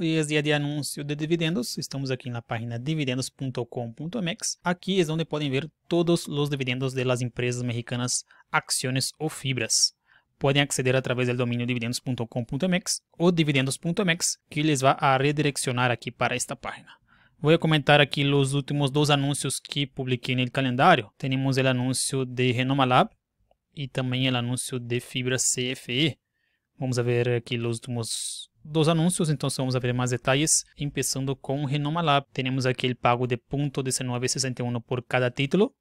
e dia de anúncio de dividendos. Estamos aqui na página dividendos.com.mx. Aqui é onde podem ver todos os dividendos de las empresas mexicanas, acciones ou fibras. Podem acceder através do domínio dividendos.com.mx ou dividendos.mx, que les vai a redirecionar aqui para esta página. Vou comentar aqui os últimos dois anúncios que publiquei no calendário. Temos o anúncio de Renomalab e também o anúncio de fibra CFE. Vamos ver aqui os últimos dos anúncios, então vamos ver mais detalhes, começando com Renoma Lab. Tenemos aquí el pago de $0.1961 por cada título.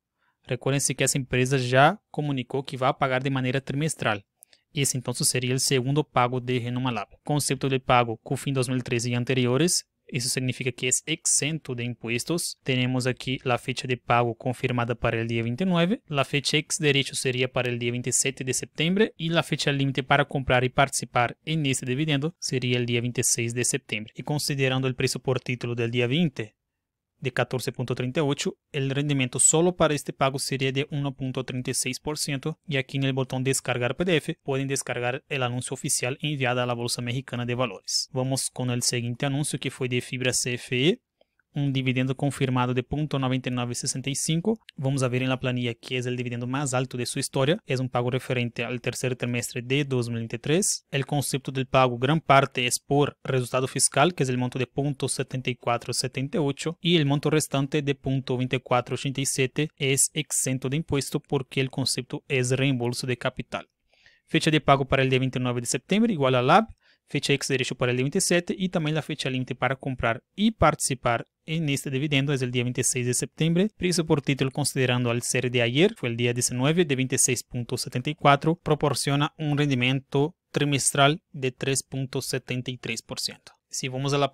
Recorde-se que essa empresa já comunicou que vai pagar de maneira trimestral. Esse então seria o segundo pago de Renoma Lab. Conceito de pago com fim 2013 e anteriores isso significa que é exento de impuestos. Temos aqui a fecha de pago confirmada para o dia 29. A fecha ex derecho seria para o dia 27 de setembro e a fecha límite para comprar e participar nesse este dividendo seria o dia 26 de setembro. E considerando o preço por título del dia 20, de 14.38, el rendimiento solo para este pago sería de 1.36% y aquí en el botón descargar PDF pueden descargar el anuncio oficial enviado a la Bolsa Mexicana de Valores. Vamos con el siguiente anuncio que fue de Fibra CFE um dividendo confirmado de 0.9965. Vamos a ver em la planilha que é o dividendo mais alto de sua história. É um pago referente ao terceiro trimestre de 2023. O concepto do pago grande parte é por resultado fiscal, que é o monto de 0.7478 e o monto restante de 0.2487 é exento de imposto porque o concepto é reembolso de capital. Fecha de pago para o dia 29 de setembro igual a LAB fecha ex direito para o dia 27 e também a fecha límite para comprar e participar neste este dividendo é o dia 26 de setembro, preço por título considerando al ser de ayer, foi o dia 19 de 26.74, proporciona um rendimento trimestral de 3.73%. Se vamos a la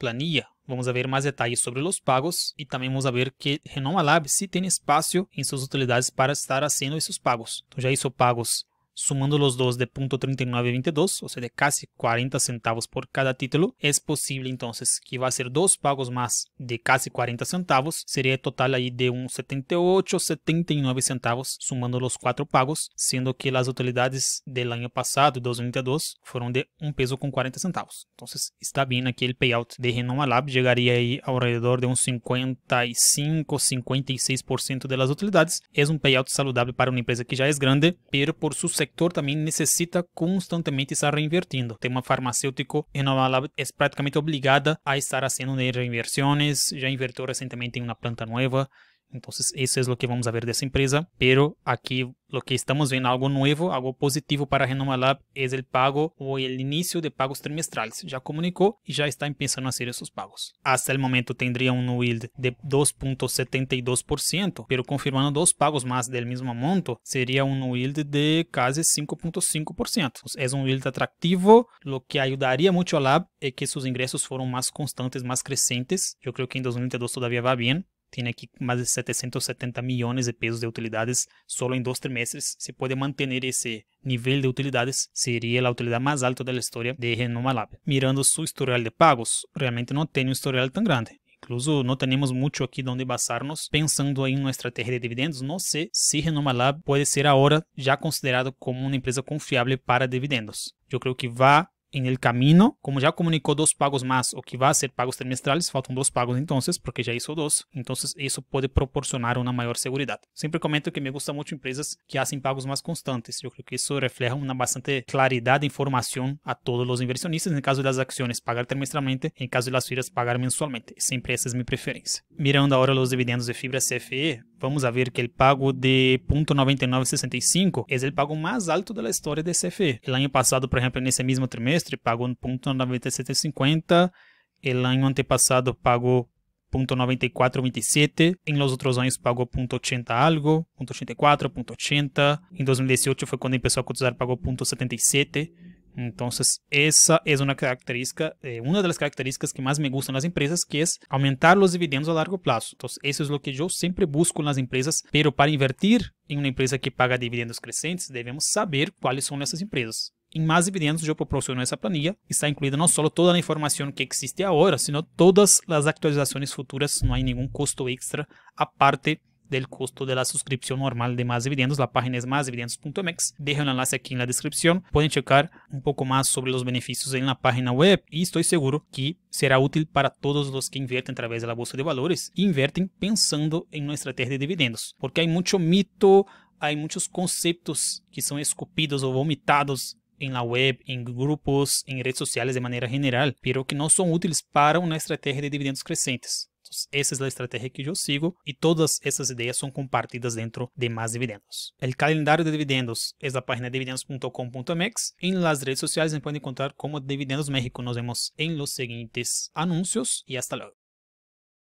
vamos a ver mais detalhes sobre os pagos e também vamos a ver que Renoma Lab tem espaço em suas utilidades para estar fazendo esses pagos. Então, já hizo pagos Sumando los dos de .3922, o sea, de casi 40 centavos por cada título, es posible entonces que va a ser dos pagos más de casi 40 centavos, sería total ahí de un 78, 79 centavos sumando los cuatro pagos, siendo que las utilidades del año pasado, 2022, fueron de un peso con 40 centavos. Entonces está bien aquí el payout de Renoma Lab, llegaría ahí alrededor de un 55, 56% de las utilidades. Es un payout saludable para una empresa que ya es grande, pero por su sector também necessita constantemente estar reinvertindo. Tem uma farmacêutico renovável é praticamente obrigada a estar fazendo reinversões, já invertiu recentemente em uma planta nova, então isso é o que vamos ver de empresa. Pero aqui o que estamos vendo algo novo, algo positivo para Renoma Lab es é el pago o início de pagos trimestrales. já comunicou e já está pensando a fazer esses pagos. Hasta o momento tendría um yield de 2.72%, pero confirmando dois pagos mais del mesmo monto, seria um yield de casi 5.5%. Então, é um yield atractivo, o que ajudaria muito a Lab é que seus ingressos foram mais constantes, mais crescentes. Eu creio que em 2022 todavía vai bem. Tinha aqui mais de 770 milhões de pesos de utilidades solo em dois trimestres. Se pode manter esse nível de utilidades, seria a utilidade mais alta de la de Renoma Lab. Mirando su historial de pagos, realmente não tem um historial tão grande. Incluso não temos muito aqui onde basarnos pensando em uma estratégia de dividendos. Não sei se Renoma Lab pode ser agora já considerado como uma empresa confiável para dividendos. Eu creio que vai en el camino, como ya comunicó dos pagos más o que va a ser pagos trimestrales, faltan dos pagos entonces, porque ya hizo dos, entonces eso puede proporcionar una mayor seguridad. Siempre comento que me gusta mucho empresas que hacen pagos más constantes. Yo creo que eso refleja una bastante claridad de información a todos los inversionistas. En el caso de las acciones, pagar trimestralmente, en el caso de las fibras, pagar mensualmente. Siempre esa es é mi preferencia. Mirando ahora los dividendos de fibra CFE, vamos a ver que el pago de 0.9965 es el pago más alto de la historia de CFE. El año pasado, por ejemplo, en ese mismo trimestre, pagó 0.9750, el año antepasado pagó 0.9427, em los outros anos pagou 0.80 algo, 0.84, 0.80, em 2018 foi quando começou a cotizar, pagou 0.77, Entonces, esa es una característica, eh, una de las características que más me gustan las empresas, que es aumentar los dividendos a largo plazo. Entonces, eso es lo que yo siempre busco en las empresas, pero para invertir en una empresa que paga dividendos crescentes, debemos saber cuáles son esas empresas. Em mais dividendos, eu proporciono essa planilha. Está incluída não só toda a informação que existe agora, sino todas as atualizações futuras. Não há nenhum custo extra, aparte parte del costo de la suscripción normal de Más Dividendos. La página es másdividendos.mx. Dejo el enlace aquí en la descripción. Pueden checar un poco más sobre los beneficios en la página web y estoy seguro que será útil para todos los que invierten a través de la bolsa de valores e invierten pensando en uma estrategia de dividendos, porque hay mucho mito, hay muchos conceptos que são escupidos ou vomitados en la web, en grupos, en redes sociales de manera general, pero que no son útiles para una estrategia de dividendos crescentes. Entonces, esa es la estrategia que yo sigo y todas esas ideas son compartidas dentro de Más Dividendos. El calendario de dividendos es la página dividendos.com.mx. En las redes sociales me pueden encontrar como Dividendos México. Nos vemos en los siguientes anuncios y hasta luego.